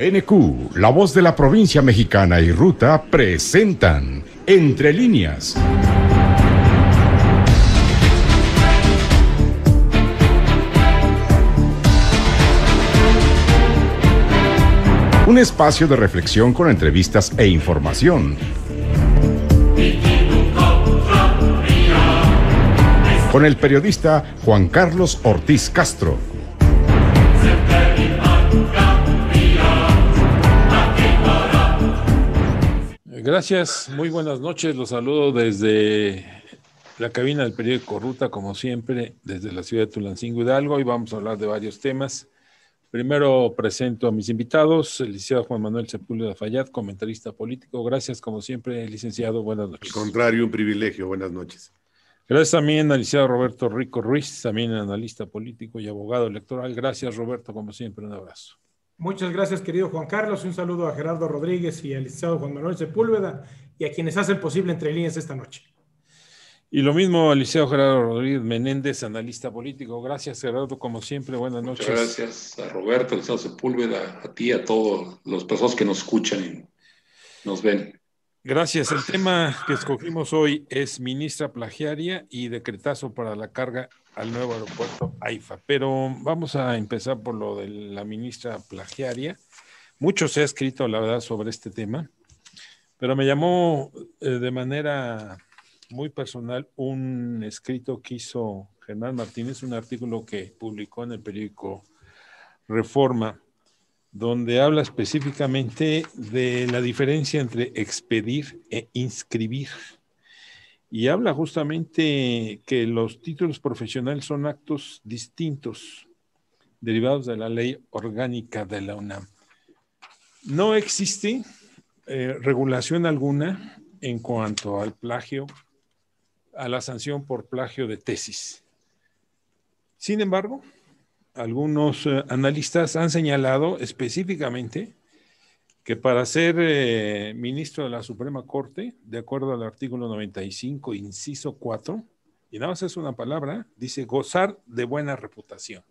NQ, la voz de la provincia mexicana y ruta presentan Entre líneas. Un espacio de reflexión con entrevistas e información. Con el periodista Juan Carlos Ortiz Castro. Gracias, muy buenas noches. Los saludo desde la cabina del periódico Ruta, como siempre, desde la ciudad de Tulancingo Hidalgo. y vamos a hablar de varios temas. Primero presento a mis invitados, el licenciado Juan Manuel Sepúlveda Fayad, comentarista político. Gracias, como siempre, licenciado. Buenas noches. Al contrario, un privilegio. Buenas noches. Gracias también al licenciado Roberto Rico Ruiz, también analista político y abogado electoral. Gracias, Roberto, como siempre, un abrazo. Muchas gracias, querido Juan Carlos. Un saludo a Gerardo Rodríguez y al licenciado Juan Manuel Sepúlveda y a quienes hacen posible Entre Líneas esta noche. Y lo mismo al licenciado Gerardo Rodríguez Menéndez, analista político. Gracias, Gerardo, como siempre. Buenas noches. gracias a Roberto, al licenciado Sepúlveda, a ti, a todos los personas que nos escuchan y nos ven. Gracias. El tema que escogimos hoy es ministra plagiaria y decretazo para la carga al nuevo aeropuerto AIFA. Pero vamos a empezar por lo de la ministra plagiaria. Mucho se ha escrito, la verdad, sobre este tema, pero me llamó eh, de manera muy personal un escrito que hizo Germán Martínez, un artículo que publicó en el periódico Reforma, donde habla específicamente de la diferencia entre expedir e inscribir y habla justamente que los títulos profesionales son actos distintos derivados de la ley orgánica de la UNAM. No existe eh, regulación alguna en cuanto al plagio, a la sanción por plagio de tesis. Sin embargo, algunos eh, analistas han señalado específicamente que para ser eh, ministro de la Suprema Corte, de acuerdo al artículo 95, inciso 4, y nada más es una palabra, dice gozar de buena reputación.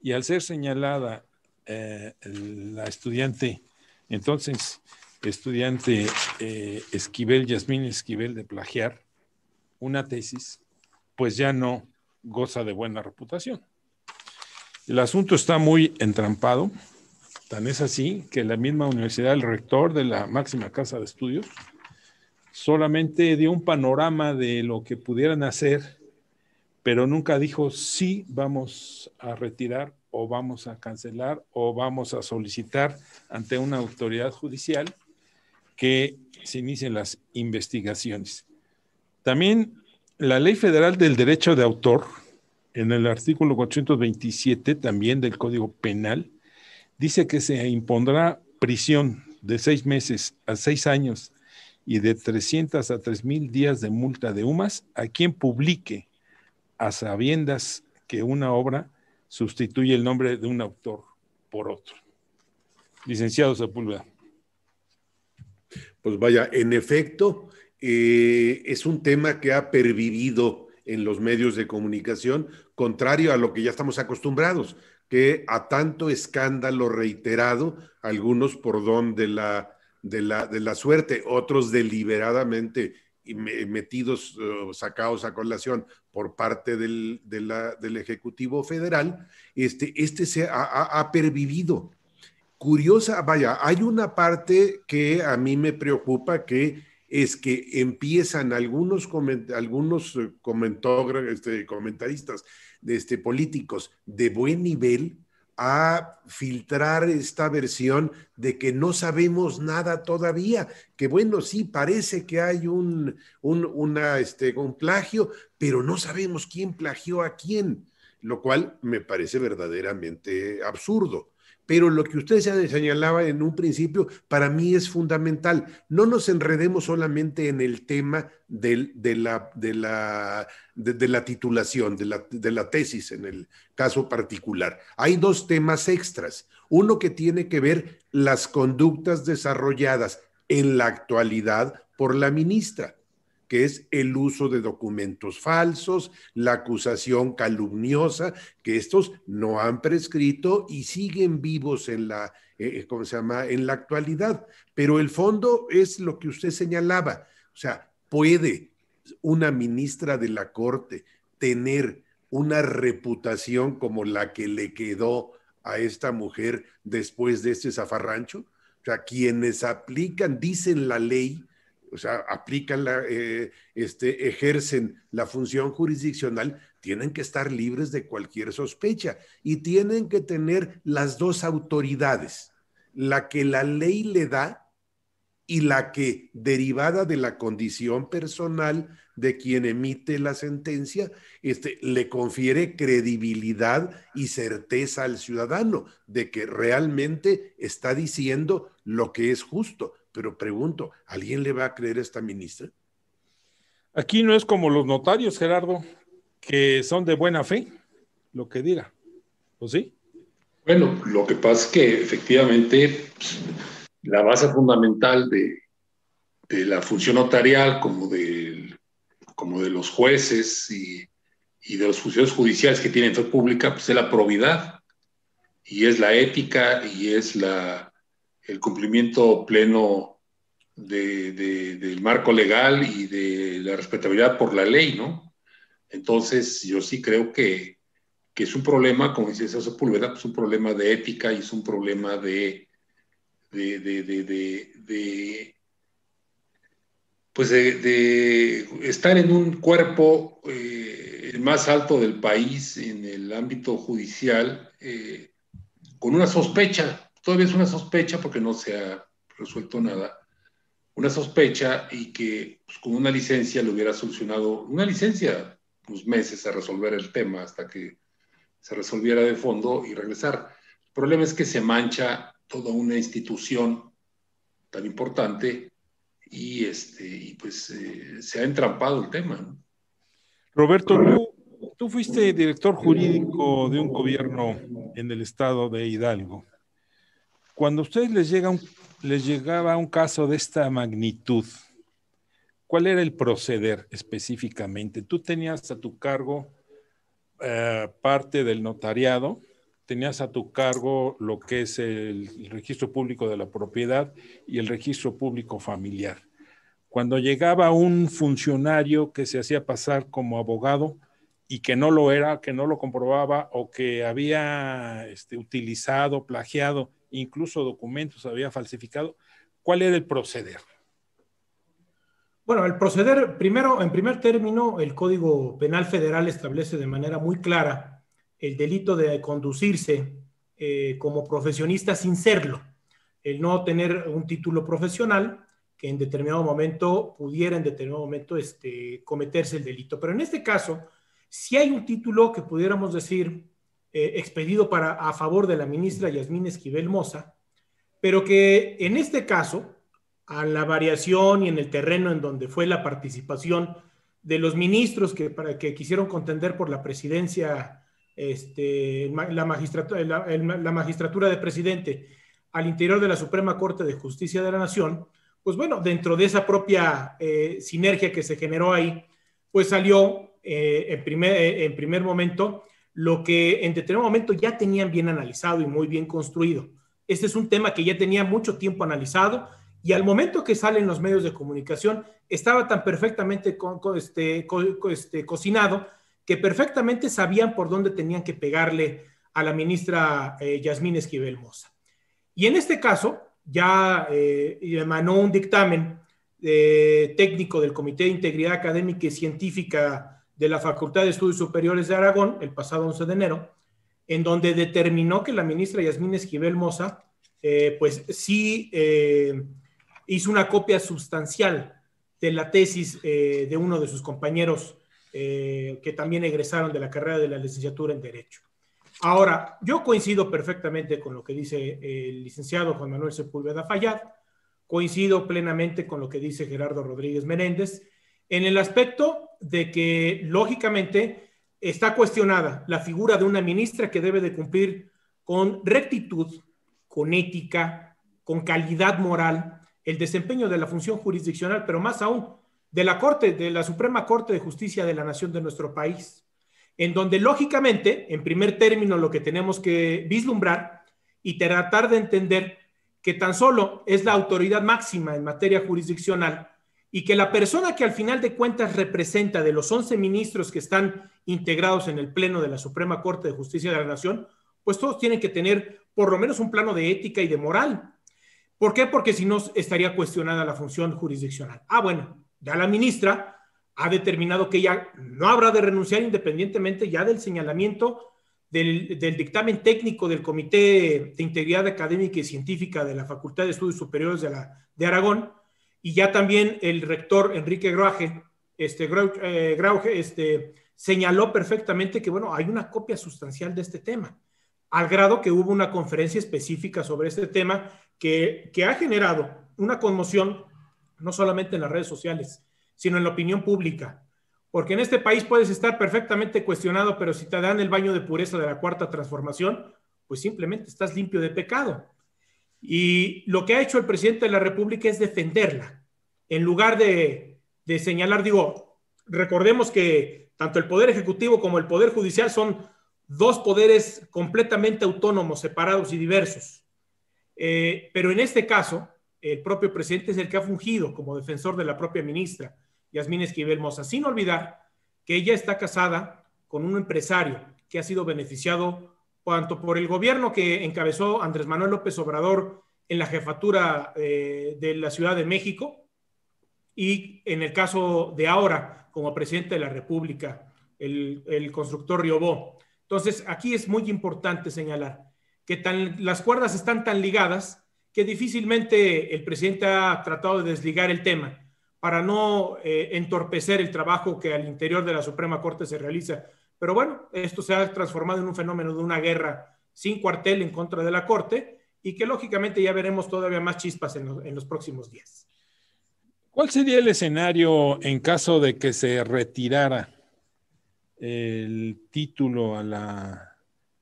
Y al ser señalada eh, la estudiante, entonces estudiante eh, Esquivel, Yasmín Esquivel, de plagiar una tesis, pues ya no goza de buena reputación. El asunto está muy entrampado Tan es así que la misma universidad, el rector de la máxima casa de estudios, solamente dio un panorama de lo que pudieran hacer, pero nunca dijo si vamos a retirar o vamos a cancelar o vamos a solicitar ante una autoridad judicial que se inicien las investigaciones. También la Ley Federal del Derecho de Autor, en el artículo 427 también del Código Penal, dice que se impondrá prisión de seis meses a seis años y de 300 a mil días de multa de UMAS a quien publique a sabiendas que una obra sustituye el nombre de un autor por otro. Licenciado Sepúlveda. Pues vaya, en efecto, eh, es un tema que ha pervivido en los medios de comunicación, contrario a lo que ya estamos acostumbrados que a tanto escándalo reiterado, algunos por don de la, de la, suerte, otros deliberadamente metidos, eh, sacados a colación por parte del, del Ejecutivo Federal, este, este se ha, pervivido. Curiosa, vaya, hay una parte que a mí me preocupa que es que empiezan algunos, algunos eh, este, comentaristas de este, políticos de buen nivel a filtrar esta versión de que no sabemos nada todavía, que bueno, sí, parece que hay un, un, una, este, un plagio, pero no sabemos quién plagió a quién, lo cual me parece verdaderamente absurdo. Pero lo que usted señalaba en un principio, para mí es fundamental. No nos enredemos solamente en el tema de, la, titulación, de la tesis en el caso particular. Hay dos temas extras. Uno que tiene que ver las conductas desarrolladas en la actualidad por la ministra que es el uso de documentos falsos, la acusación calumniosa, que estos no han prescrito y siguen vivos en la, eh, eh, se llama?, en la actualidad. Pero el fondo es lo que usted señalaba, o sea, puede una ministra de la Corte tener una reputación como la que le quedó a esta mujer después de este zafarrancho. O sea, quienes aplican, dicen la ley, o sea, aplican la, eh, este, ejercen la función jurisdiccional, tienen que estar libres de cualquier sospecha y tienen que tener las dos autoridades, la que la ley le da y la que, derivada de la condición personal de quien emite la sentencia, este, le confiere credibilidad y certeza al ciudadano de que realmente está diciendo lo que es justo pero pregunto, ¿alguien le va a creer a esta ministra? Aquí no es como los notarios, Gerardo, que son de buena fe, lo que diga, ¿o sí? Bueno, lo que pasa es que efectivamente pues, la base fundamental de, la función notarial, como de, los jueces y, de los funcionarios judiciales que tienen fe pública, pues, es la probidad, y es la ética, y es la, el cumplimiento pleno del marco legal y de la respetabilidad por la ley, ¿no? Entonces, yo sí creo que, es un problema, como dice César Pulvera, es pues un problema de ética y es un problema de, de, pues de, estar en un cuerpo eh, más alto del país en el ámbito judicial eh, con una sospecha todavía es una sospecha porque no se ha resuelto nada, una sospecha y que pues, con una licencia le hubiera solucionado, una licencia, unos pues, meses a resolver el tema hasta que se resolviera de fondo y regresar. El problema es que se mancha toda una institución tan importante y, este, pues eh, se ha entrampado el tema. Roberto, tú, tú fuiste director jurídico de un gobierno en el estado de Hidalgo. Cuando a ustedes les, llegaba un caso de esta magnitud, ¿cuál era el proceder específicamente? Tú tenías a tu cargo eh, parte del notariado, tenías a tu cargo lo que es el, registro público de la propiedad y el registro público familiar. Cuando llegaba un funcionario que se hacía pasar como abogado, y que no lo era, que no lo comprobaba o que había este, utilizado, plagiado incluso documentos había falsificado. ¿Cuál era el proceder? Bueno, el proceder, primero, en primer término, el Código Penal Federal establece de manera muy clara el delito de conducirse eh, como profesionista sin serlo, el no tener un título profesional que en determinado momento pudiera en determinado momento este, cometerse el delito. Pero en este caso, si hay un título que pudiéramos decir eh, expedido para, a favor de la ministra Yasmín Esquivel Moza, pero que en este caso, a la variación y en el terreno en donde fue la participación de los ministros que, para, que quisieron contender por la presidencia, este, la, magistratura, la, magistratura de presidente al interior de la Suprema Corte de Justicia de la Nación, pues bueno, dentro de esa propia eh, sinergia que se generó ahí, pues salió eh, en, primer, en primer momento lo que en determinado momento ya tenían bien analizado y muy bien construido. Este es un tema que ya tenía mucho tiempo analizado y al momento que salen los medios de comunicación estaba tan perfectamente este, este, cocinado que perfectamente sabían por dónde tenían que pegarle a la ministra eh, Yasmín Esquivel Moza. Y en este caso ya eh, emanó un dictamen eh, técnico del Comité de Integridad Académica y Científica de la Facultad de Estudios Superiores de Aragón el pasado 11 de enero, en donde determinó que la ministra Yasmín Esquivel Moza, eh, pues sí eh, hizo una copia sustancial de la tesis eh, de uno de sus compañeros que también egresaron de la carrera de la licenciatura en Derecho. Ahora, yo coincido perfectamente con lo que dice el licenciado Juan Manuel Sepúlveda Fallad, coincido plenamente con lo que dice Gerardo Rodríguez Menéndez, en el aspecto de que, lógicamente, está cuestionada la figura de una ministra que debe de cumplir con rectitud, con ética, con calidad moral, el desempeño de la función jurisdiccional, pero más aún de la Corte, de la Suprema Corte de Justicia de la Nación de nuestro país, en donde lógicamente, en primer término, lo que tenemos que vislumbrar y tratar de entender que tan solo es la autoridad máxima en materia jurisdiccional y que la persona que al final de cuentas representa de los 11 ministros que están integrados en el Pleno de la Suprema Corte de Justicia de la Nación, pues todos tienen que tener por lo menos un plano de ética y de moral. ¿Por qué? Porque si no estaría cuestionada la función jurisdiccional. Ah, bueno, ya la ministra ha determinado que ya no habrá de renunciar independientemente ya del señalamiento del, dictamen técnico del Comité de Integridad Académica y Científica de la Facultad de Estudios Superiores de, la, de Aragón, y ya también el rector Enrique Grauge, este, eh, Grauge, este, señaló perfectamente que, bueno, hay una copia sustancial de este tema, al grado que hubo una conferencia específica sobre este tema que, que ha generado una conmoción no solamente en las redes sociales, sino en la opinión pública. Porque en este país puedes estar perfectamente cuestionado, pero si te dan el baño de pureza de la cuarta transformación, pues simplemente estás limpio de pecado. Y lo que ha hecho el presidente de la República es defenderla, en lugar de, señalar, digo, recordemos que tanto el Poder Ejecutivo como el Poder Judicial son dos poderes completamente autónomos, separados y diversos. Eh, pero en este caso, el propio presidente es el que ha fungido como defensor de la propia ministra, Yasmín Esquivel Moza, sin olvidar que ella está casada con un empresario que ha sido beneficiado tanto por el gobierno que encabezó Andrés Manuel López Obrador en la jefatura eh, de la Ciudad de México y en el caso de ahora como presidente de la República, el, constructor Riobó. Entonces, aquí es muy importante señalar que las cuerdas están tan ligadas que difícilmente el presidente ha tratado de desligar el tema para no eh, entorpecer el trabajo que al interior de la Suprema Corte se realiza pero bueno, esto se ha transformado en un fenómeno de una guerra sin cuartel en contra de la Corte y que lógicamente ya veremos todavía más chispas en, los próximos días. ¿Cuál sería el escenario en caso de que se retirara el título a la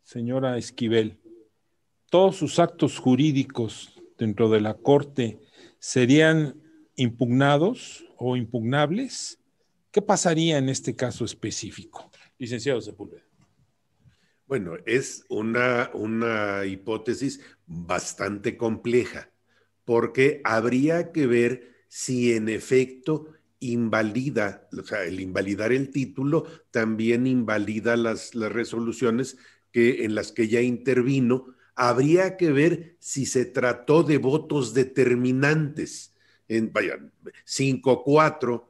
señora Esquivel? ¿Todos sus actos jurídicos dentro de la Corte serían impugnados o impugnables? ¿Qué pasaría en este caso específico? licenciado Sepúlveda. Bueno, es una, una hipótesis bastante compleja, porque habría que ver si en efecto invalida, o sea, el invalidar el título también invalida las, las resoluciones que, en las que ya intervino. Habría que ver si se trató de votos determinantes. En, vaya, 5-4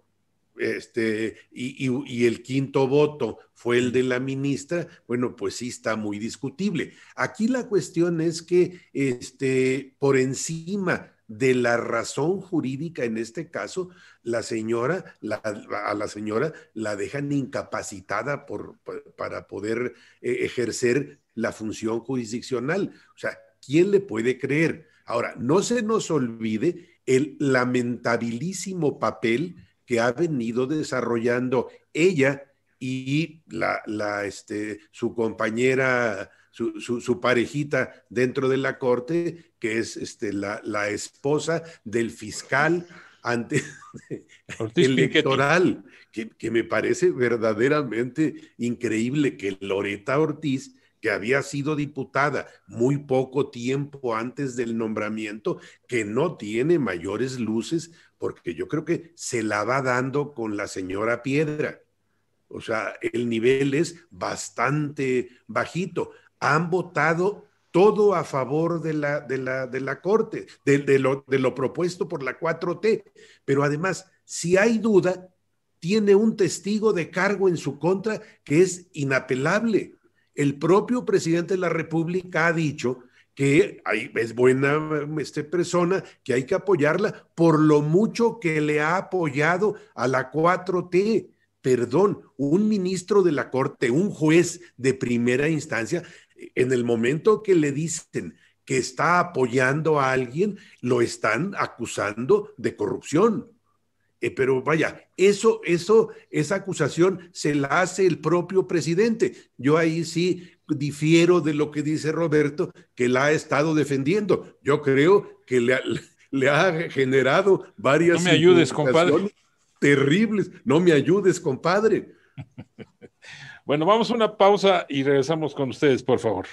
este, y, el quinto voto fue el de la ministra, bueno, pues sí está muy discutible. Aquí la cuestión es que este, por encima de la razón jurídica en este caso, la señora, a la señora la dejan incapacitada por, para poder eh, ejercer la función jurisdiccional. O sea, ¿quién le puede creer? Ahora, no se nos olvide el lamentabilísimo papel que ha venido desarrollando ella y la, este, su compañera, su, parejita dentro de la corte, que es este, la, la esposa del fiscal ante electoral, que, que, me parece verdaderamente increíble que Loreta Ortiz que había sido diputada muy poco tiempo antes del nombramiento, que no tiene mayores luces, porque yo creo que se la va dando con la señora Piedra. O sea, el nivel es bastante bajito. Han votado todo a favor de la, de la, Corte, de, lo, de lo propuesto por la 4T. Pero además, si hay duda, tiene un testigo de cargo en su contra que es inapelable. El propio presidente de la República ha dicho que hay, es buena esta persona, que hay que apoyarla por lo mucho que le ha apoyado a la 4T. Perdón, un ministro de la Corte, un juez de primera instancia, en el momento que le dicen que está apoyando a alguien, lo están acusando de corrupción. Eh, pero vaya, eso, eso, esa acusación se la hace el propio presidente. Yo ahí sí difiero de lo que dice Roberto, que la ha estado defendiendo. Yo creo que le ha, le ha generado varias. No me ayudes, compadre. Terribles. No me ayudes, compadre. bueno, vamos a una pausa y regresamos con ustedes, por favor.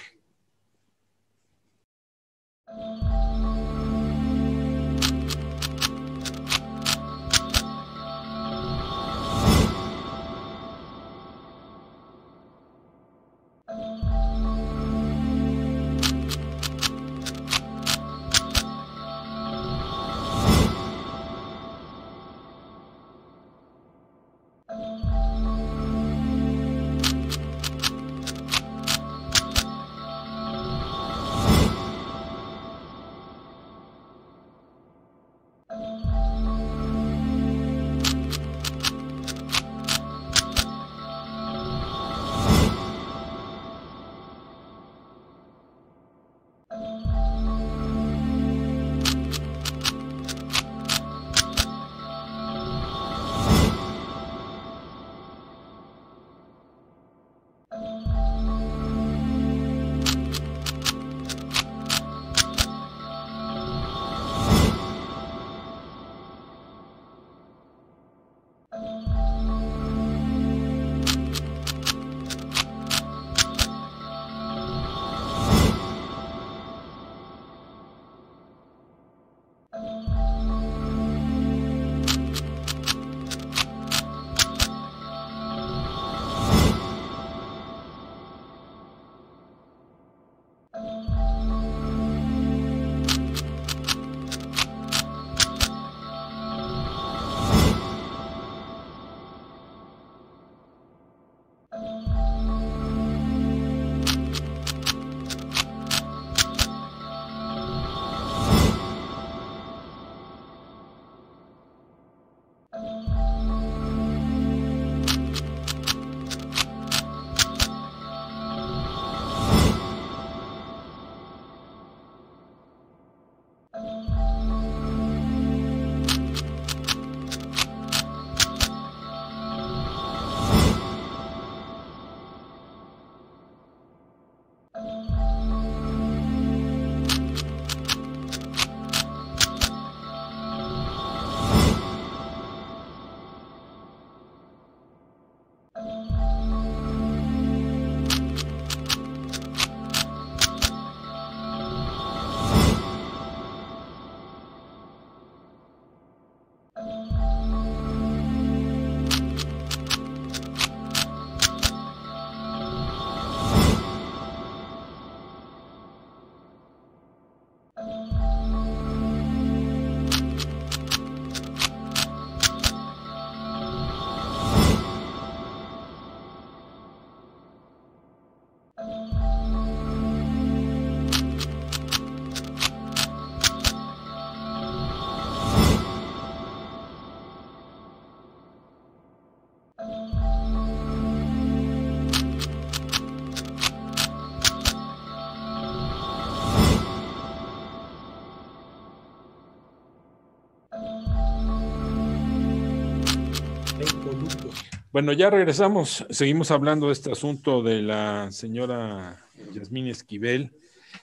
Bueno, ya regresamos, seguimos hablando de este asunto de la señora Yasmín Esquivel.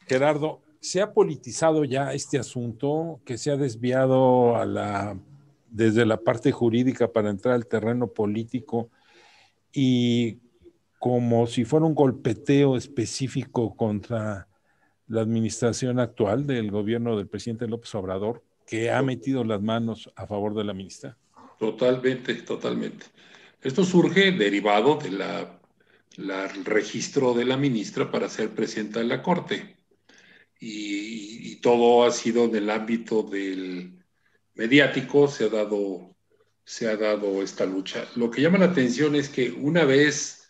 Gerardo, ¿se ha politizado ya este asunto que se ha desviado desde la parte jurídica para entrar al terreno político y como si fuera un golpeteo específico contra la administración actual del gobierno del presidente López Obrador, que ha metido las manos a favor de la ministra? Totalmente, totalmente. Esto surge derivado del registro de la ministra para ser presidenta de la Corte. Y, todo ha sido en el ámbito del mediático, se ha dado se ha dado esta lucha. Lo que llama la atención es que una vez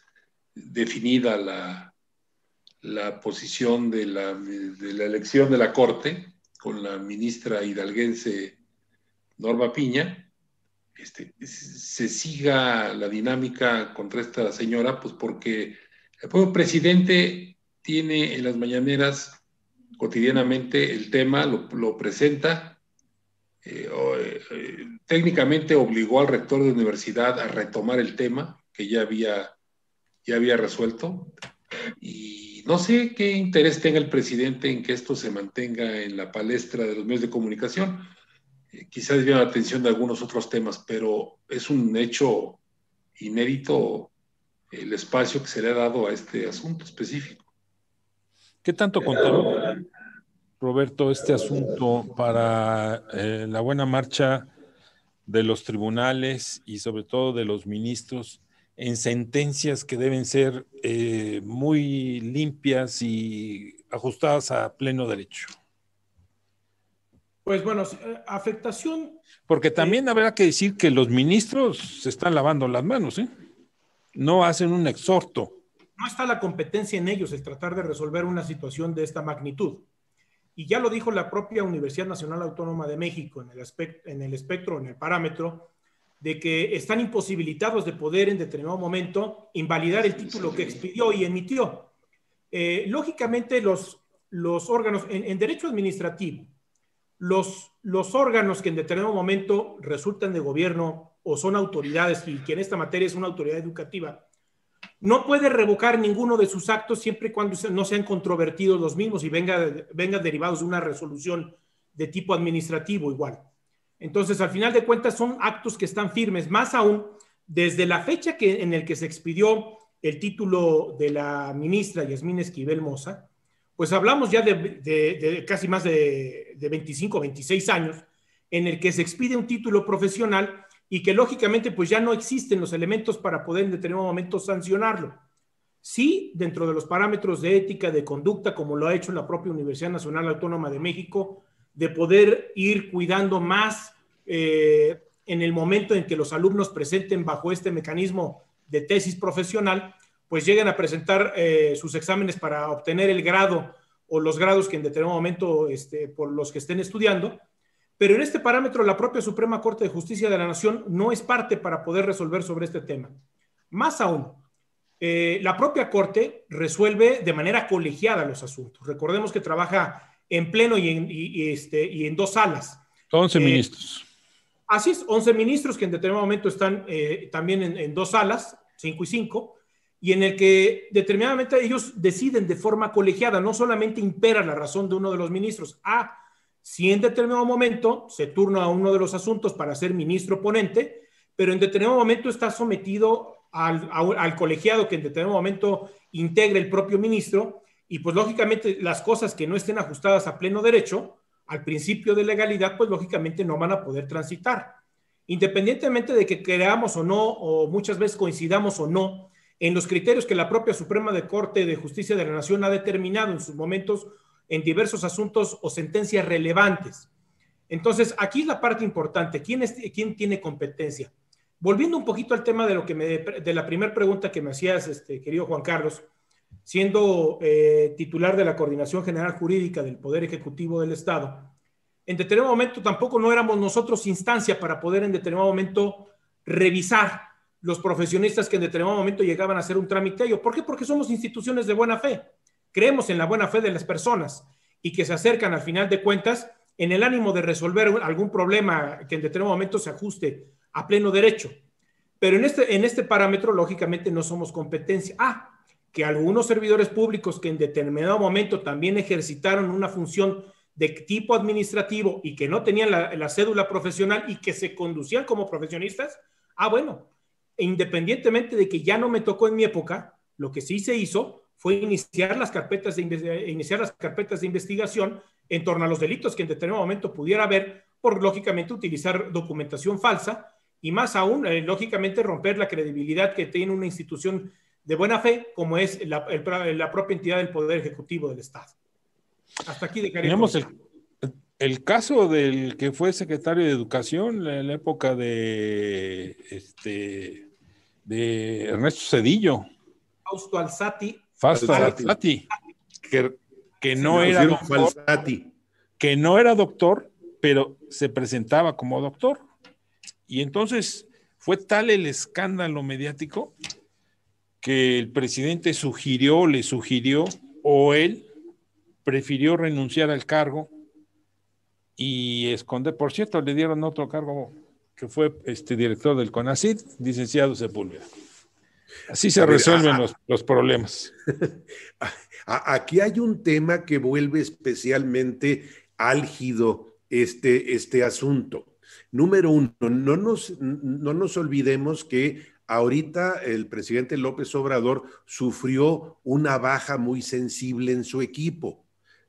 definida la, posición de la, de la, elección de la Corte con la ministra hidalguense Norma Piña, este, se siga la dinámica contra esta señora, pues porque el propio presidente tiene en las mañaneras cotidianamente el tema, lo, presenta. Eh, eh, técnicamente obligó al rector de universidad a retomar el tema que ya había, ya había resuelto. Y no sé qué interés tenga el presidente en que esto se mantenga en la palestra de los medios de comunicación quizás la atención de algunos otros temas, pero es un hecho inédito el espacio que se le ha dado a este asunto específico. ¿Qué tanto contó Roberto, este asunto para eh, la buena marcha de los tribunales y sobre todo de los ministros en sentencias que deben ser eh, muy limpias y ajustadas a pleno derecho? Pues bueno, eh, afectación. Porque eh, también habrá que decir que los ministros se están lavando las manos, ¿eh? No hacen un exhorto. No está la competencia en ellos el tratar de resolver una situación de esta magnitud. Y ya lo dijo la propia Universidad Nacional Autónoma de México en el, en el espectro, en el parámetro, de que están imposibilitados de poder en determinado momento invalidar el título que expidió y emitió. Eh, lógicamente, los, los órganos en derecho administrativo, los, órganos que en determinado momento resultan de gobierno o son autoridades, y que en esta materia es una autoridad educativa, no puede revocar ninguno de sus actos siempre y cuando no sean controvertidos los mismos y vengan derivados de una resolución de tipo administrativo igual. Entonces, al final de cuentas, son actos que están firmes, más aún desde la fecha en la que se expidió el título de la ministra Yasmín Esquivel Moza, pues hablamos ya de, casi más de, de, 25, 26 años, en el que se expide un título profesional y que lógicamente pues ya no existen los elementos para poder en determinado momento sancionarlo. Sí, dentro de los parámetros de ética, de conducta, como lo ha hecho la propia Universidad Nacional Autónoma de México, de poder ir cuidando más eh, en el momento en que los alumnos presenten bajo este mecanismo de tesis profesional, pues lleguen a presentar eh, sus exámenes para obtener el grado o los grados que en determinado momento este, por los que estén estudiando. Pero en este parámetro la propia Suprema Corte de Justicia de la Nación no es parte para poder resolver sobre este tema. Más aún, eh, la propia Corte resuelve de manera colegiada los asuntos. Recordemos que trabaja en pleno y en, y, este, y en dos salas. 11 eh, ministros. Así es, 11 ministros que en determinado momento están también en, en, dos salas, 5 y 5, y en el que determinadamente ellos deciden de forma colegiada, no solamente impera la razón de uno de los ministros. a ah, si en determinado momento se turna a uno de los asuntos para ser ministro ponente, pero en determinado momento está sometido al, colegiado que en determinado momento integra el propio ministro, y pues lógicamente las cosas que no estén ajustadas a pleno derecho, al principio de legalidad, pues lógicamente no van a poder transitar. Independientemente de que creamos o no, o muchas veces coincidamos o no, en los criterios que la propia Suprema de Corte de Justicia de la Nación ha determinado en sus momentos en diversos asuntos o sentencias relevantes. Entonces, aquí es la parte importante, ¿quién, tiene competencia? Volviendo un poquito al tema de, lo que de la primera pregunta que me hacías, este, querido Juan Carlos, siendo eh, titular de la Coordinación General Jurídica del Poder Ejecutivo del Estado, en determinado momento tampoco no éramos nosotros instancia para poder en determinado momento revisar los profesionistas que en determinado momento llegaban a hacer un trámite ¿Por qué? Porque somos instituciones de buena fe. Creemos en la buena fe de las personas y que se acercan al final de cuentas en el ánimo de resolver algún problema que en determinado momento se ajuste a pleno derecho. Pero en este, en este parámetro, lógicamente, no somos competencia. Ah, que algunos servidores públicos que en determinado momento también ejercitaron una función de tipo administrativo y que no tenían la, la cédula profesional y que se conducían como profesionistas, ah, bueno, independientemente de que ya no me tocó en mi época, lo que sí se hizo fue iniciar las carpetas de, eh, iniciar las carpetas de investigación en torno a los delitos que en determinado momento pudiera haber por lógicamente utilizar documentación falsa y más aún, eh, lógicamente, romper la credibilidad que tiene una institución de buena fe como es la, propia entidad del Poder Ejecutivo del Estado. Hasta aquí dejaré el caso del que fue secretario de Educación en la época de, este, de Ernesto Cedillo. Fausto Alzati. Fausto Que, no era doctor, que no era doctor, pero se presentaba como doctor. Y entonces fue tal el escándalo mediático que el presidente sugirió, le sugirió, o él prefirió renunciar al cargo y esconde. Por cierto, le dieron otro cargo que fue este director del CONACID, licenciado Sepúlveda. Así se resuelven los, problemas. aquí hay un tema que vuelve especialmente álgido este, este asunto. Número uno, no nos, no nos olvidemos que ahorita el presidente López Obrador sufrió una baja muy sensible en su equipo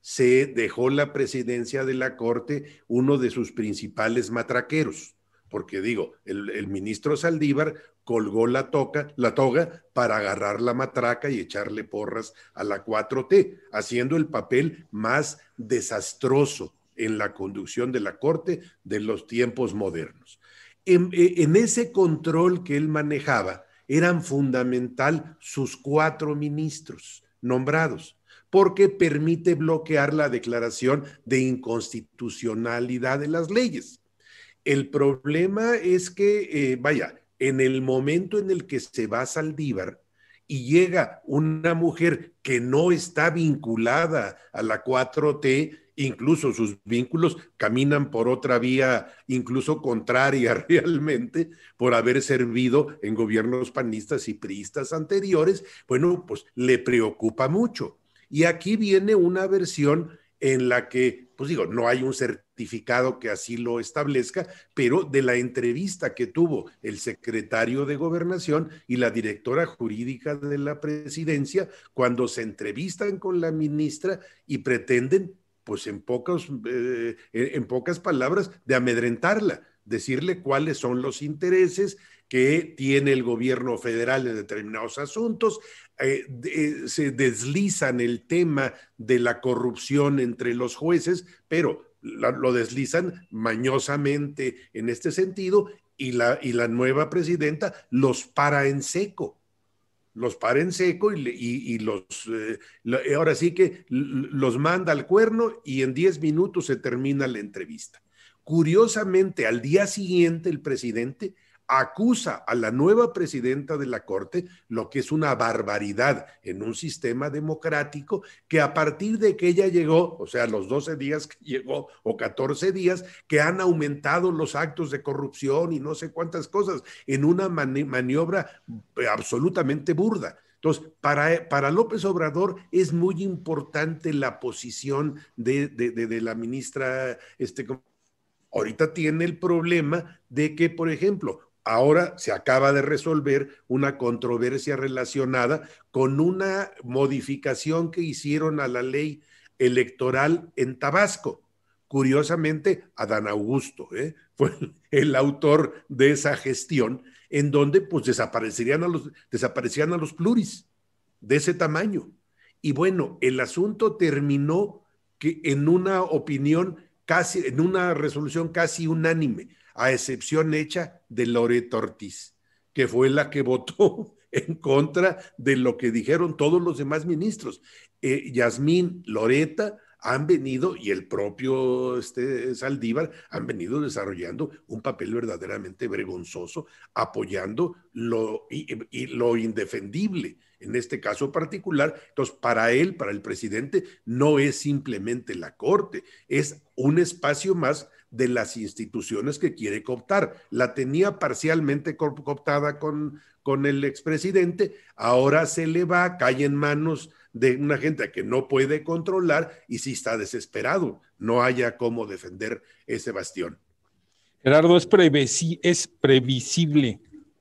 se dejó la presidencia de la Corte uno de sus principales matraqueros, porque digo, el, ministro Saldívar colgó la, toca, la toga para agarrar la matraca y echarle porras a la 4T, haciendo el papel más desastroso en la conducción de la Corte de los tiempos modernos. en, e, ese control que él manejaba eran fundamental sus cuatro ministros nombrados, porque permite bloquear la declaración de inconstitucionalidad de las leyes. El problema es que, eh, vaya, en el momento en el que se va Saldívar y llega una mujer que no está vinculada a la 4T, incluso sus vínculos caminan por otra vía, incluso contraria realmente, por haber servido en gobiernos panistas y priistas anteriores, bueno, pues le preocupa mucho. Y aquí viene una versión en la que, pues digo, no hay un certificado que así lo establezca, pero de la entrevista que tuvo el secretario de gobernación y la directora jurídica de la presidencia, cuando se entrevistan con la ministra y pretenden, pues en, pocos, eh, en pocas palabras, de amedrentarla, decirle cuáles son los intereses que tiene el gobierno federal en determinados asuntos. Eh, eh, se deslizan el tema de la corrupción entre los jueces, pero lo deslizan mañosamente en este sentido y la, y la nueva presidenta los para en seco los para en seco y, los, eh, ahora sí que los manda al cuerno y en 10 minutos se termina la entrevista. Curiosamente, al día siguiente el presidente acusa a la nueva presidenta de la Corte, lo que es una barbaridad en un sistema democrático, que a partir de que ella llegó, o sea, los 12 días que llegó o 14 días, que han aumentado los actos de corrupción y no sé cuántas cosas, en una maniobra eh, absolutamente burda. Entonces, para, para, López Obrador es muy importante la posición de, la ministra, este, ahorita tiene el problema de que, por ejemplo, ahora se acaba de resolver una controversia relacionada con una modificación que hicieron a la ley electoral en Tabasco. Curiosamente, Adán Augusto ¿eh? fue el autor de esa gestión, en donde pues desaparecerían a los, desaparecían a los pluris de ese tamaño. Y bueno, el asunto terminó que en una opinión casi, en una resolución casi unánime a excepción hecha de Loreto Ortiz, que fue la que votó en contra de lo que dijeron todos los demás ministros. Eh, Yasmín, Loreta han venido y el propio este, Saldívar han venido desarrollando un papel verdaderamente vergonzoso, apoyando lo, lo indefendible en este caso particular. Entonces, para él, para el presidente, no es simplemente la Corte, es un espacio más de las instituciones que quiere cooptar. La tenía parcialmente cooptada con, con el expresidente, ahora se le va, cae en manos de una gente que no puede controlar y si está desesperado, no haya cómo defender ese bastión. Gerardo, es, previsible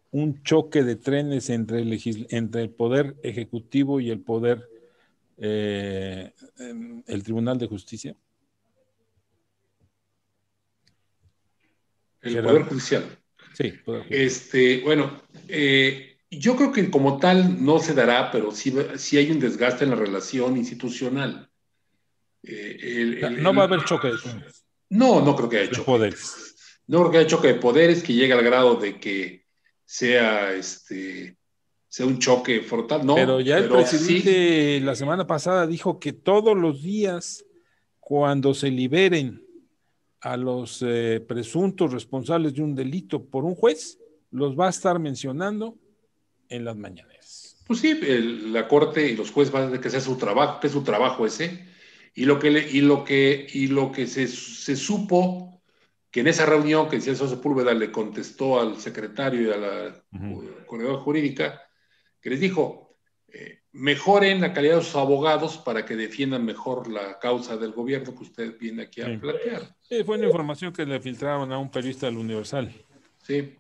un choque de trenes entre el, entre el poder ejecutivo y el poder, eh, em, el Tribunal de Justicia? El Poder Judicial. Sí, poder Este, bueno, eh, yo creo que como tal no se dará, pero sí, hay un desgaste en la relación institucional. Eh, no va a haber choque de poderes. No, no creo que haya choque. Poderes. No creo que haya choque de poderes que llegue al grado de que sea este sea un choque frontal. No, pero ya el presidente la semana pasada dijo que todos los días, cuando se liberen a los eh, presuntos responsables de un delito por un juez, los va a estar mencionando en las mañanas. Pues sí, la corte y los jueces van a tener que hacer su trabajo, que es su trabajo ese, y lo que, y lo que, y lo que se, supo que en esa reunión que Celso Púlveda, le contestó al secretario y a la corredora jurídica, que les dijo, eh, mejoren la calidad de sus abogados para que defiendan mejor la causa del gobierno que usted viene aquí a plantear. Sí, fue una información que le filtraron a un periodista del Universal. Sí.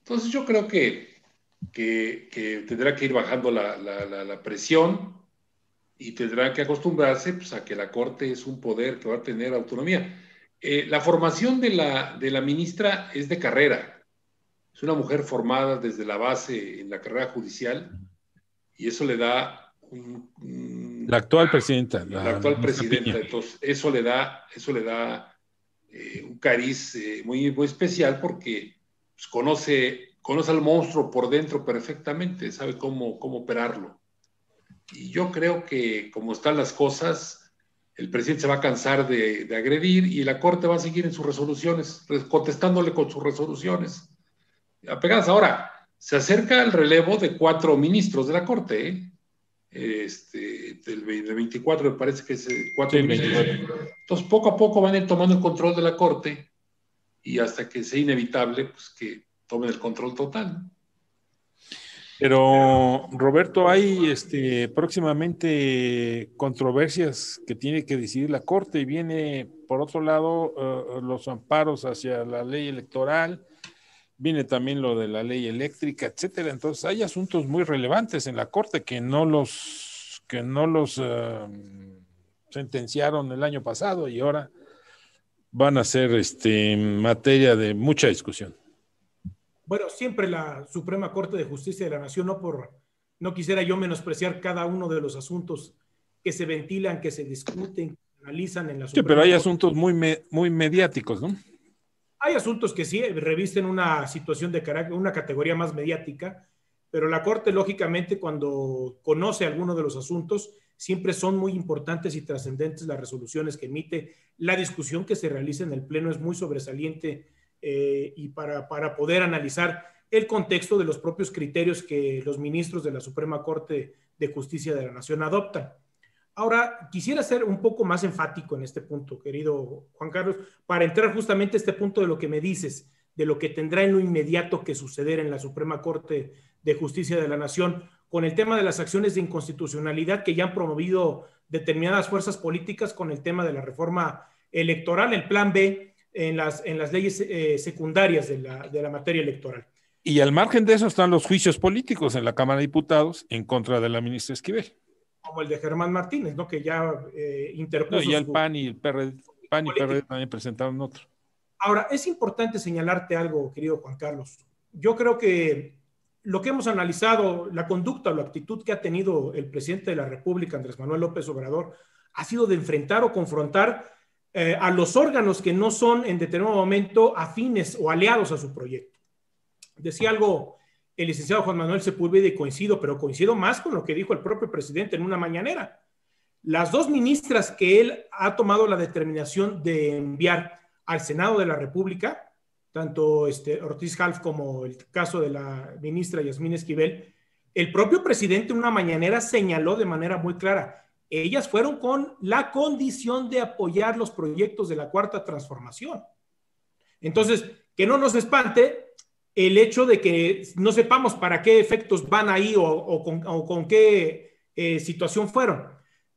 Entonces yo creo que, que, tendrá que ir bajando la, la, presión y tendrá que acostumbrarse pues, a que la Corte es un poder que va a tener autonomía. Eh, la formación de la, de la ministra es de carrera. Es una mujer formada desde la base en la carrera judicial y eso le da un, la actual presidenta la, actual presidenta entonces eso le da eso le da eh, un cariz eh, muy, muy especial porque pues, conoce conoce al monstruo por dentro perfectamente sabe cómo cómo operarlo y yo creo que como están las cosas el presidente se va a cansar de, de agredir y la corte va a seguir en sus resoluciones contestándole con sus resoluciones apegadas ahora se acerca al relevo de cuatro ministros de la Corte, este, del, 24 me parece que es eh, cuatro sí, Entonces poco a poco van a ir tomando el control de la Corte y hasta que sea inevitable pues, que tomen el control total. Pero Roberto, hay este, próximamente controversias que tiene que decidir la Corte y viene, por otro lado, eh, los amparos hacia la ley electoral viene también lo de la ley eléctrica, etcétera. Entonces hay asuntos muy relevantes en la corte que no los que no los em, sentenciaron el año pasado y ahora van a ser este materia de mucha discusión. Bueno, siempre la Suprema Corte de Justicia de la Nación no por no quisiera yo menospreciar cada uno de los asuntos que se ventilan, que se discuten, que analizan en la Suprema Sí, pero hay asuntos muy muy mediáticos, ¿no? Hay asuntos que sí revisten una situación de carácter, una categoría más mediática, pero la Corte, lógicamente, cuando conoce alguno de los asuntos, siempre son muy importantes y trascendentes las resoluciones que emite. La discusión que se realiza en el Pleno es muy sobresaliente eh, y para, para, poder analizar el contexto de los propios criterios que los ministros de la Suprema Corte de Justicia de la Nación adoptan. Ahora, quisiera ser un poco más enfático en este punto, querido Juan Carlos, para entrar justamente a este punto de lo que me dices, de lo que tendrá en lo inmediato que suceder en la Suprema Corte de Justicia de la Nación con el tema de las acciones de inconstitucionalidad que ya han promovido determinadas fuerzas políticas con el tema de la reforma electoral, el plan B en las, en las leyes eh, secundarias de la, de la materia electoral. Y al margen de eso están los juicios políticos en la Cámara de Diputados en contra de la ministra Esquivel como el de Germán Martínez, ¿no? Que ya eh, interpuso. el PAN y el PRD, PAN también presentaron otro. Ahora, es importante señalarte algo, querido Juan Carlos. Yo creo que lo que hemos analizado, la conducta o la actitud que ha tenido el presidente de la República, Andrés Manuel López Obrador, ha sido de enfrentar o confrontar eh, a los órganos que no son en determinado momento afines o aliados a su proyecto. Decía algo el licenciado Juan Manuel Sepúlveda y coincido, pero coincido más con lo que dijo el propio presidente en una mañanera. Las dos ministras que él ha tomado la determinación de enviar al Senado de la República, tanto este Ortiz Half como el caso de la ministra Yasmín Esquivel, el propio presidente en una mañanera señaló de manera muy clara, ellas fueron con la condición de apoyar los proyectos de la cuarta transformación. Entonces, que no nos espante el hecho de que no sepamos para qué efectos van ahí o, con, qué eh, situación fueron.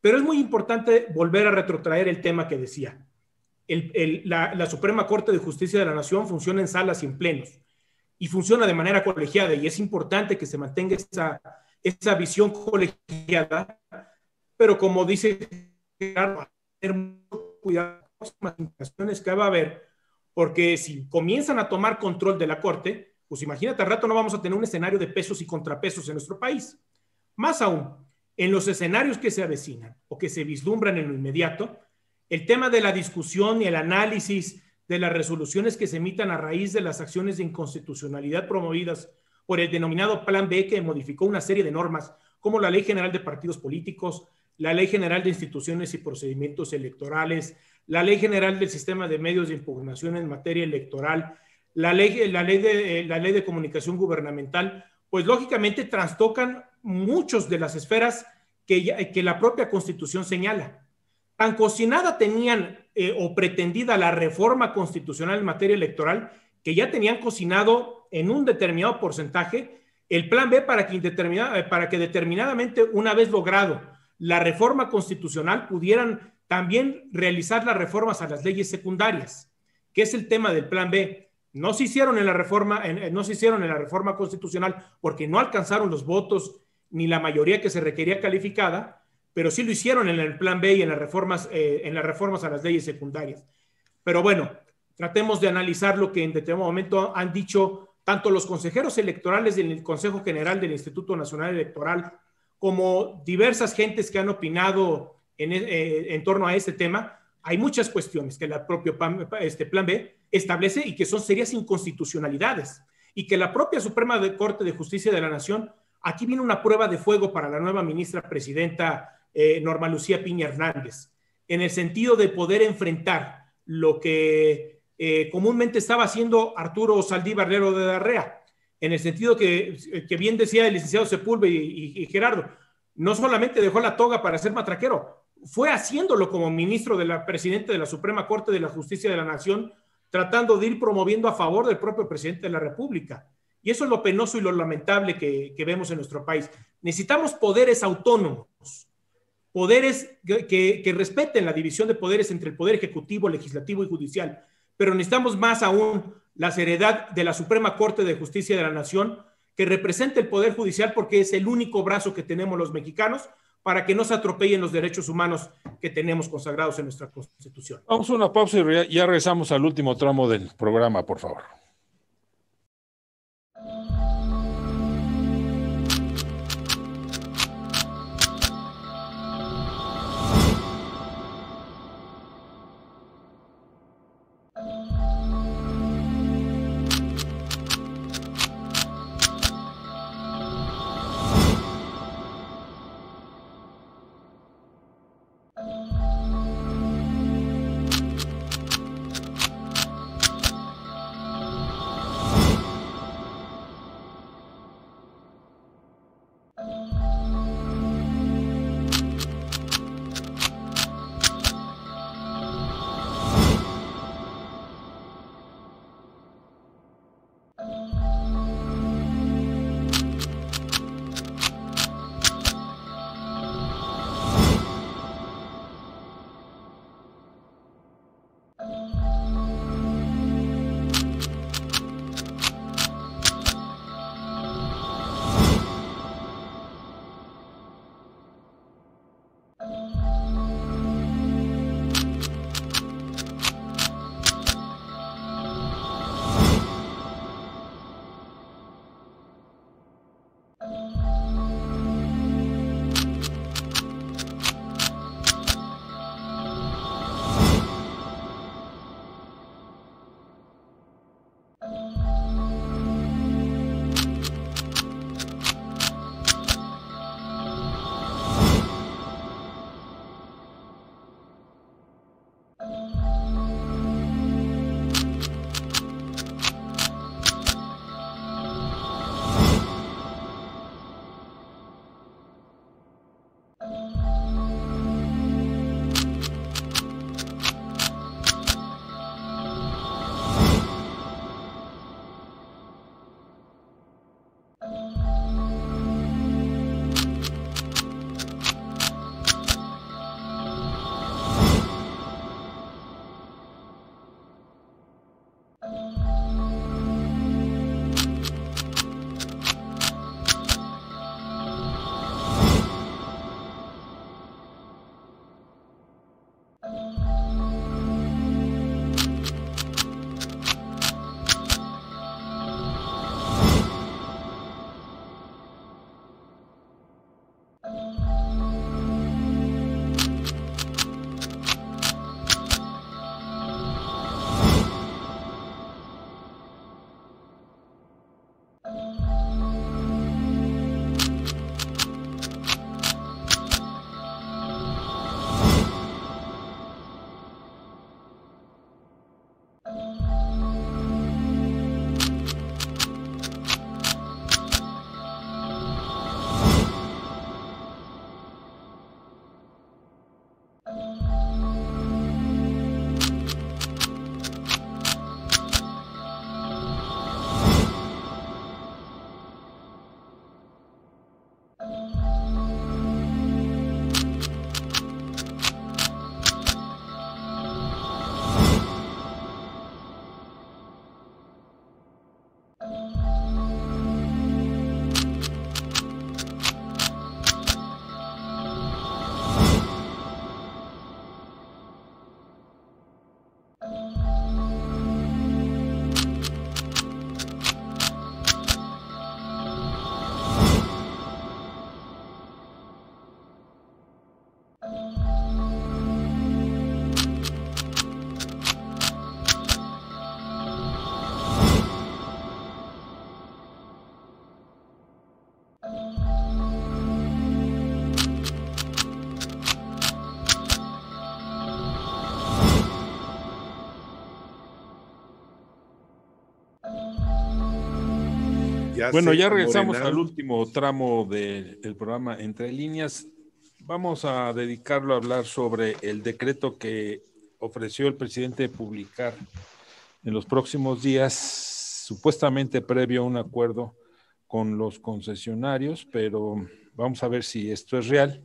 Pero es muy importante volver a retrotraer el tema que decía. la, Suprema Corte de Justicia de la Nación funciona en salas y en plenos y funciona de manera colegiada y es importante que se mantenga esa, visión colegiada, pero como dice Gerardo, tener mucho cuidado con las implicaciones que va a haber porque si comienzan a tomar control de la Corte, pues imagínate, al rato no vamos a tener un escenario de pesos y contrapesos en nuestro país. Más aún, en los escenarios que se avecinan o que se vislumbran en lo inmediato, el tema de la discusión y el análisis de las resoluciones que se emitan a raíz de las acciones de inconstitucionalidad promovidas por el denominado Plan B que modificó una serie de normas como la Ley General de Partidos Políticos, la Ley General de Instituciones y Procedimientos Electorales, la Ley General del Sistema de Medios de Impugnación en materia electoral, la ley, la ley, de, eh, la ley de comunicación gubernamental, pues lógicamente trastocan muchos de las esferas que, que la propia Constitución señala. Tan cocinada tenían eh, o pretendida la reforma constitucional en materia electoral que ya tenían cocinado en un determinado porcentaje el plan B para que, eh, para que determinadamente, una vez logrado la reforma constitucional, pudieran también realizar las reformas a las leyes secundarias, que es el tema del plan B. No se hicieron en la reforma, eh, no se hicieron en la reforma constitucional porque no alcanzaron los votos ni la mayoría que se requería calificada, pero sí lo hicieron en el plan B y en las reformas, eh, en las reformas a las leyes secundarias. Pero bueno, tratemos de analizar lo que en determinado momento han dicho tanto los consejeros electorales del Consejo General del Instituto Nacional Electoral como diversas gentes que han opinado e, eh, en, torno a este tema, hay muchas cuestiones que el propio plan, este, plan B establece y que son serias inconstitucionalidades y que la propia Suprema Corte de Justicia de la Nación, aquí viene una prueba de fuego para la nueva ministra presidenta eh, Norma Lucía Piña Hernández, en el sentido de poder enfrentar lo que eh, comúnmente estaba haciendo Arturo saldí barrero de Darrea, en el sentido que, que bien decía el licenciado Sepúlveda y Gerardo, no solamente dejó la toga para ser matraquero, fue haciéndolo como ministro de la Presidenta de la Suprema Corte de la Justicia de la Nación, tratando de ir promoviendo a favor del propio presidente de la República. Y eso es lo penoso y lo lamentable que, vemos en nuestro país. Necesitamos poderes autónomos, poderes que, que respeten la división de poderes entre el poder ejecutivo, legislativo y judicial. Pero necesitamos más aún la seriedad de la Suprema Corte de Justicia de la Nación, que represente el Poder Judicial porque es el único brazo que tenemos los mexicanos para que no se atropellen los derechos humanos que tenemos consagrados en nuestra Constitución. Vamos a una pausa y ya regresamos al último tramo del programa, por favor. bueno, ya regresamos al último tramo del programa Entre Líneas. Vamos a dedicarlo a hablar sobre el decreto que ofreció el presidente publicar en los próximos días, supuestamente previo a un acuerdo con los concesionarios, pero vamos a ver si esto es real.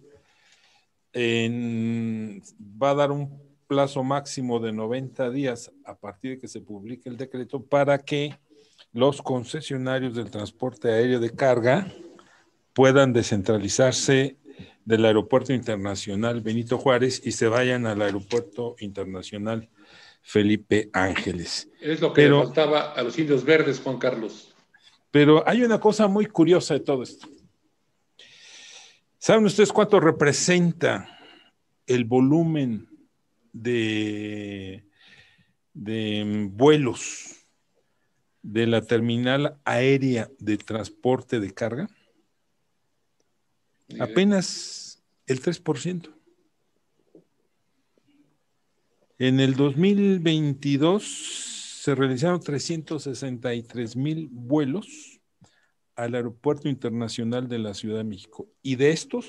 va a dar un plazo máximo de 90 días a partir de que se publique el decreto para que los concesionarios del transporte aéreo de carga puedan descentralizarse del Aeropuerto Internacional Benito Juárez y se vayan al Aeropuerto Internacional Felipe Ángeles. Es lo que le faltaba a los indios verdes, Juan Carlos. Pero hay una cosa muy curiosa de todo esto. ¿Saben ustedes cuánto representa el volumen de vuelos de la terminal aérea de transporte de carga? Apenas el 3%. En el 2022 se realizaron 363 mil vuelos al Aeropuerto Internacional de la Ciudad de México. Y de estos,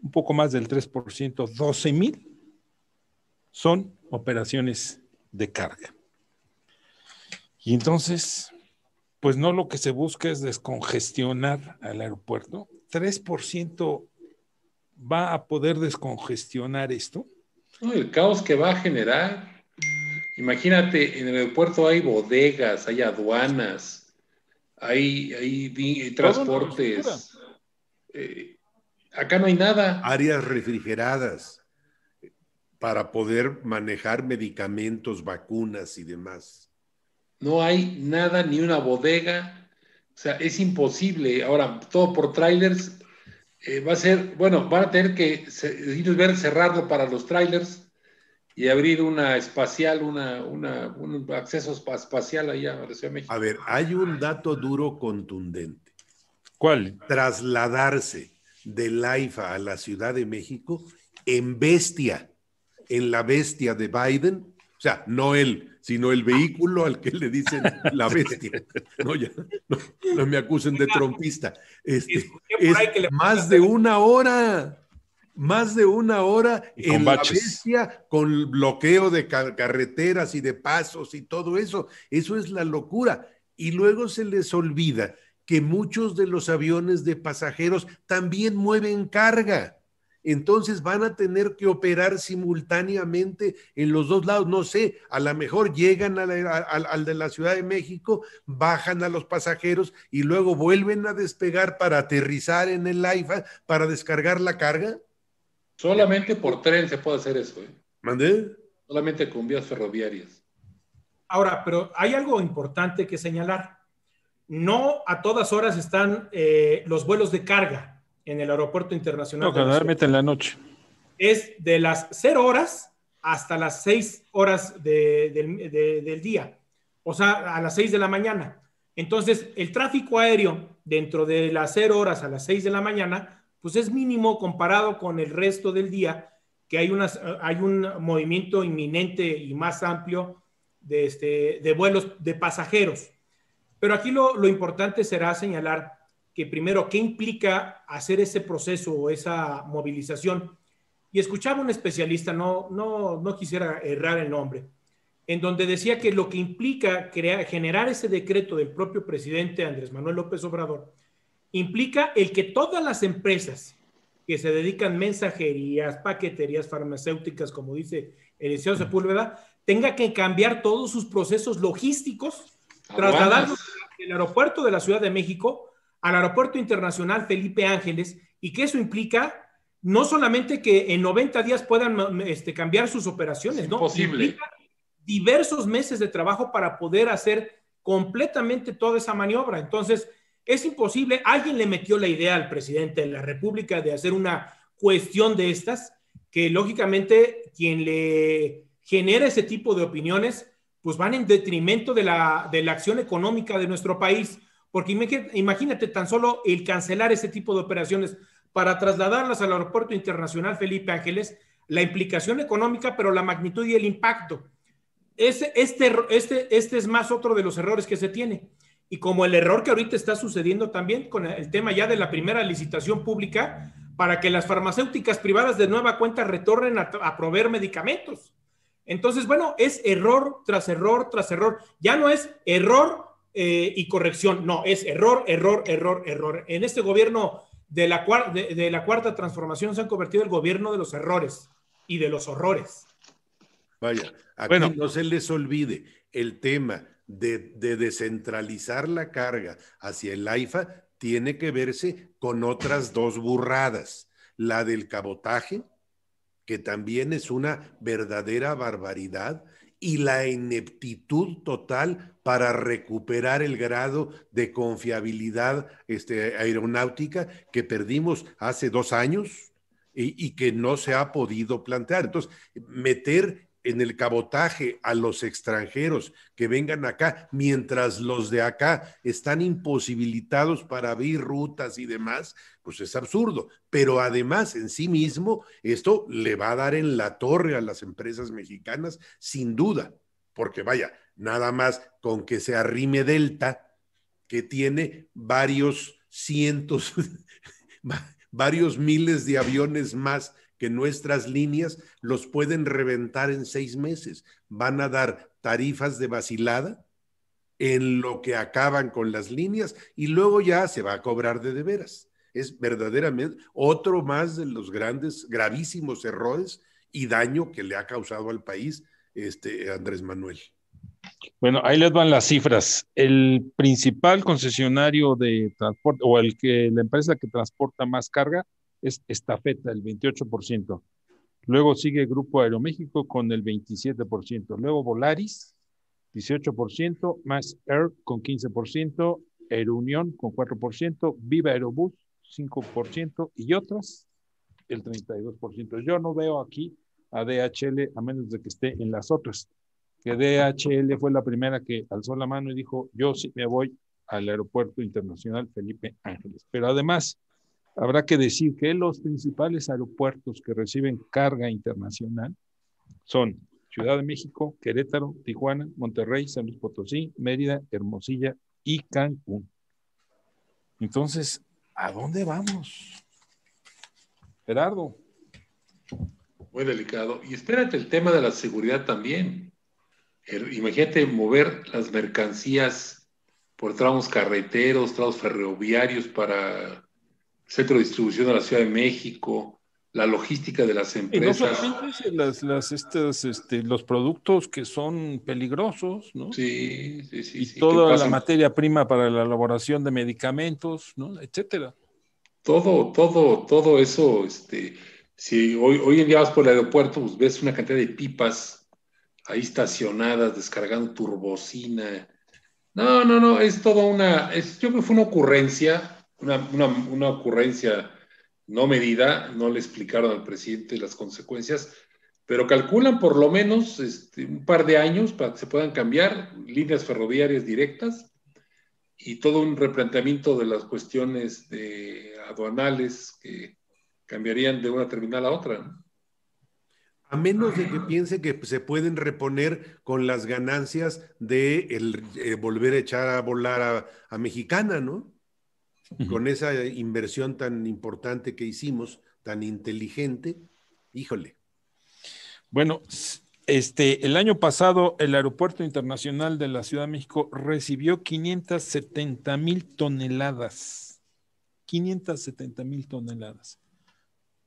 un poco más del 3%, 12 mil, son operaciones de carga. Y entonces, pues no lo que se busca es descongestionar al aeropuerto. 3% va a poder descongestionar esto. el caos que va a generar. Imagínate, en el aeropuerto hay bodegas, hay aduanas, hay, transportes. Eh, acá no hay nada. Áreas refrigeradas para poder manejar medicamentos, vacunas y demás. No hay nada, ni una bodega. O sea, es imposible. Ahora, todo por trailers. Eh, va a ser, bueno, van a tener que ver cerrarlo para los trailers y abrir una espacial, una, una, un acceso espacial allá a la Ciudad de México. A ver, hay un dato duro contundente. ¿Cuál? Trasladarse de Laifa a la Ciudad de México en bestia, en la bestia de Biden. O sea, no él, sino el vehículo al que le dicen la bestia. No, ya, no, me acusen de trompista. Este, es más de una hora más de una hora en la bestia con bloqueo de carreteras y de pasos y todo eso. Eso es la locura. Y luego se les olvida que muchos de los aviones de pasajeros también mueven carga entonces van a tener que operar simultáneamente en los dos lados. No sé, a lo mejor llegan al de la Ciudad de México, bajan a los pasajeros y luego vuelven a despegar para aterrizar en el AIFA para descargar la carga. Solamente por tren se puede hacer eso. ¿eh? ¿Mandé? Solamente con vías ferroviarias. Ahora, pero hay algo importante que señalar. No a todas horas están eh, los vuelos de carga en el Aeropuerto Internacional. No, generalmente en la noche. Es de las 0 horas hasta las 6 horas del día, o sea, a las 6 de la mañana. Entonces, el tráfico aéreo dentro de las 0 horas a las 6 de la mañana, pues es mínimo comparado con el resto del día, que hay, unas, hay un movimiento inminente y más amplio de, este, de vuelos de pasajeros. Pero aquí lo, lo importante será señalar que primero, ¿qué implica hacer ese proceso o esa movilización? Y escuchaba un especialista, no, no, no quisiera errar el nombre, en donde decía que lo que implica crear, generar ese decreto del propio presidente Andrés Manuel López Obrador, implica el que todas las empresas que se dedican mensajerías, paqueterías farmacéuticas, como dice Eliseo Sepúlveda, tenga que cambiar todos sus procesos logísticos, trasladarlos al aeropuerto de la Ciudad de México al Aeropuerto Internacional Felipe Ángeles y que eso implica no solamente que en 90 días puedan este, cambiar sus operaciones, ¿no? Implica diversos meses de trabajo para poder hacer completamente toda esa maniobra. Entonces, es imposible. Alguien le metió la idea al presidente de la República de hacer una cuestión de estas, que lógicamente quien le genera ese tipo de opiniones, pues van en detrimento de la, de la acción económica de nuestro país. Porque imagínate tan solo el cancelar ese tipo de operaciones para trasladarlas al Aeropuerto Internacional Felipe Ángeles, la implicación económica, pero la magnitud y el impacto. Este, este, este, este es más otro de los errores que se tiene. Y como el error que ahorita está sucediendo también con el tema ya de la primera licitación pública, para que las farmacéuticas privadas de nueva cuenta retornen a, a proveer medicamentos. Entonces, bueno, es error tras error tras error. Ya no es error eh, y corrección. No, es error, error, error, error. En este gobierno de la, cuarta transformación se han convertido el gobierno de los errores y de los horrores. Vaya, aquí no se les olvide el tema de, de descentralizar la carga hacia el AIFA tiene que verse con otras dos burradas, la del cabotaje, que también es una verdadera barbaridad, y la ineptitud total para recuperar el grado de confiabilidad este, aeronáutica que perdimos hace dos años y, y que no se ha podido plantear. Entonces, meter en el cabotaje a los extranjeros que vengan acá, mientras los de acá están imposibilitados para abrir rutas y demás, pues es absurdo. Pero además, en sí mismo, esto le va a dar en la torre a las empresas mexicanas, sin duda, porque vaya, nada más con que se arrime Delta, que tiene varios cientos, varios miles de aviones más nuestras líneas los pueden reventar en seis meses. Van a dar tarifas de vacilada en lo que acaban con las líneas y luego ya se va a cobrar de de veras. Es verdaderamente otro más de los grandes, gravísimos errores y daño que le ha causado al país este Andrés Manuel. Bueno, ahí les van las cifras. El principal concesionario de transporte o el que la empresa que transporta más carga es estafeta, el 28%. Luego sigue Grupo Aeroméxico con el 27%. Luego Volaris, 18%, más Air con 15%, Aerounión con 4%, Viva Aerobús 5% y otras el 32%. Yo no veo aquí a DHL a menos de que esté en las otras. Que DHL fue la primera que alzó la mano y dijo, yo sí me voy al Aeropuerto Internacional Felipe Ángeles. Pero además, habrá que decir que los principales aeropuertos que reciben carga internacional son Ciudad de México, Querétaro, Tijuana, Monterrey, San Luis Potosí, Mérida, Hermosilla y Cancún. Entonces, ¿a dónde vamos? Gerardo. Muy delicado. Y espérate el tema de la seguridad también. imagínate mover las mercancías por tramos carreteros, tramos ferroviarios para centro de distribución de la Ciudad de México, la logística de las empresas. Y no las, este, los productos que son peligrosos, ¿no? Sí, sí, sí. Y toda la materia prima para la elaboración de medicamentos, ¿no? Etcétera. Todo, todo, todo eso, este, si hoy, hoy en día vas por el aeropuerto, pues, ves una cantidad de pipas ahí estacionadas, descargando turbocina. No, no, no, es toda una, es, yo creo que fue una ocurrencia una, ocurrencia no medida, no le explicaron al presidente las consecuencias, pero calculan por lo menos este, un par de años para que se puedan cambiar líneas ferroviarias directas y todo un replanteamiento de las cuestiones de aduanales que cambiarían de una terminal a otra. A menos de que piense que se pueden reponer con las ganancias de eh, volver a echar a volar a, a Mexicana, ¿no? con esa inversión tan importante que hicimos, tan inteligente, híjole. Bueno, este, el año pasado el Aeropuerto Internacional de la Ciudad de México recibió 570 mil toneladas. 570 mil toneladas.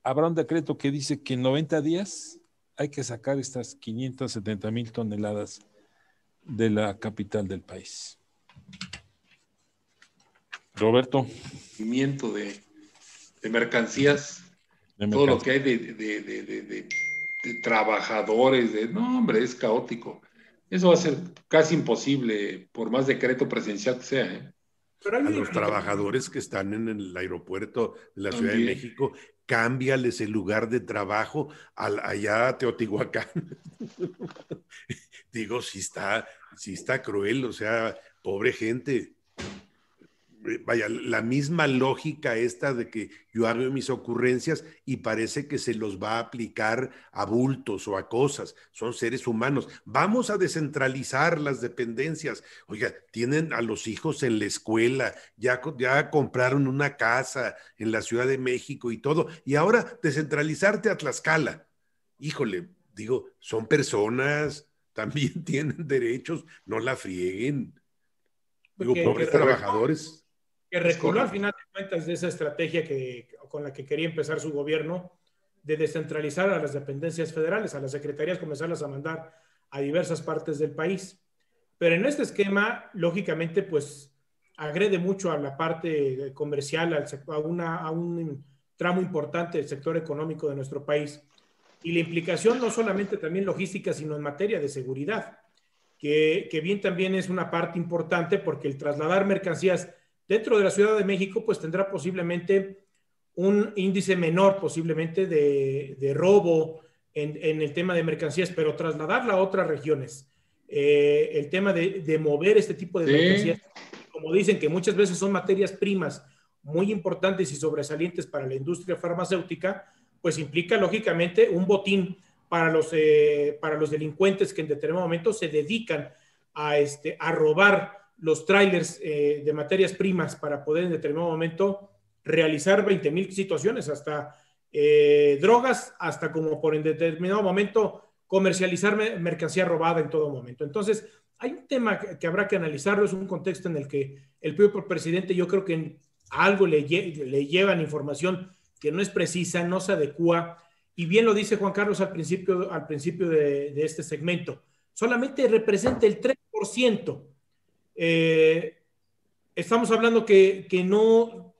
Habrá un decreto que dice que en 90 días hay que sacar estas 570 mil toneladas de la capital del país. Roberto. Movimiento de, mercancías, todo lo que hay de, trabajadores, de, no, hombre, es caótico. Eso va a ser casi imposible, por más decreto presencial que sea. ¿eh? a los trabajadores que están en el aeropuerto de la Ciudad de México, cámbiales el lugar de trabajo al, allá a Teotihuacán. Digo, si está, si está cruel, o sea, pobre gente vaya, la misma lógica esta de que yo hago mis ocurrencias y parece que se los va a aplicar a bultos o a cosas, son seres humanos. Vamos a descentralizar las dependencias. Oiga, tienen a los hijos en la escuela, ya, ya compraron una casa en la Ciudad de México y todo, y ahora descentralizarte a Tlaxcala. Híjole, digo, son personas, también tienen derechos, no la frieguen. pobres trabajadores que al final de cuentas de esa estrategia que, con la que quería empezar su gobierno de descentralizar a las dependencias federales, a las secretarías, comenzarlas a mandar a diversas partes del país. Pero en este esquema, lógicamente, pues agrede mucho a la parte comercial, a, una, a un tramo importante del sector económico de nuestro país. Y la implicación no solamente también logística, sino en materia de seguridad, que, que bien también es una parte importante porque el trasladar mercancías Dentro de la Ciudad de México, pues tendrá posiblemente un índice menor, posiblemente, de, robo en, el tema de mercancías, pero trasladarla a otras regiones. Eh, el tema de, mover este tipo de mercancías, como dicen que muchas veces son materias primas muy importantes y sobresalientes para la industria farmacéutica, pues implica lógicamente un botín para los, eh, para los delincuentes que en determinado momento se dedican a, este, a robar los trailers eh, de materias primas para poder en determinado momento realizar 20 mil situaciones, hasta eh, drogas, hasta como por en determinado momento comercializar mercancía robada en todo momento. Entonces, hay un tema que habrá que analizarlo, es un contexto en el que el propio presidente yo creo que algo le, le llevan información que no es precisa, no se adecua, y bien lo dice Juan Carlos al principio, al principio de, de este segmento, solamente representa el 3% eh, estamos hablando que, no,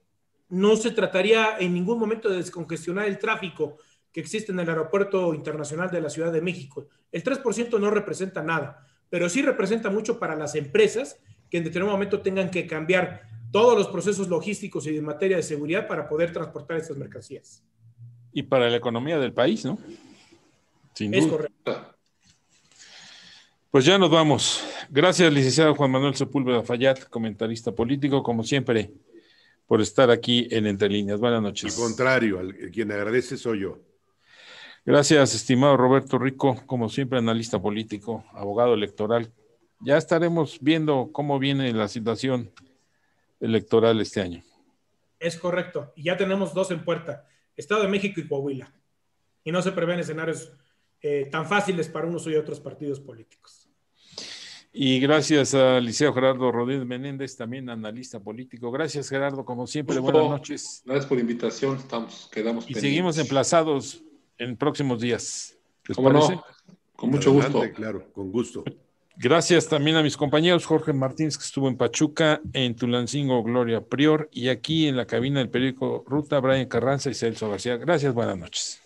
no se trataría en ningún momento de descongestionar el tráfico que existe en el Aeropuerto Internacional de la Ciudad de México. El 3% no representa nada, pero sí representa mucho para las empresas que en determinado momento tengan que cambiar todos los procesos logísticos y de materia de seguridad para poder transportar estas mercancías. Y para la economía del país, ¿no? es correcto. Pues ya nos vamos. Gracias, licenciado Juan Manuel Sepúlveda Fayat, comentarista político, como siempre, por estar aquí en Entre Líneas. Buenas noches. Al contrario, al, quien agradece soy yo. Gracias, estimado Roberto Rico, como siempre, analista político, abogado electoral. Ya estaremos viendo cómo viene la situación electoral este año. Es correcto. Y ya tenemos dos en puerta, Estado de México y Coahuila. Y no se prevén escenarios eh, tan fáciles para unos y otros partidos políticos. Y gracias a Liceo Gerardo Rodríguez Menéndez, también analista político. Gracias, Gerardo, como siempre, buenas noches. Gracias por la invitación, estamos, quedamos Y seguimos emplazados en próximos días. Con mucho gusto. Claro, con gusto. Gracias también a mis compañeros Jorge Martínez, que estuvo en Pachuca, en Tulancingo, Gloria Prior, y aquí en la cabina del periódico Ruta, Brian Carranza y Celso García. Gracias, buenas noches.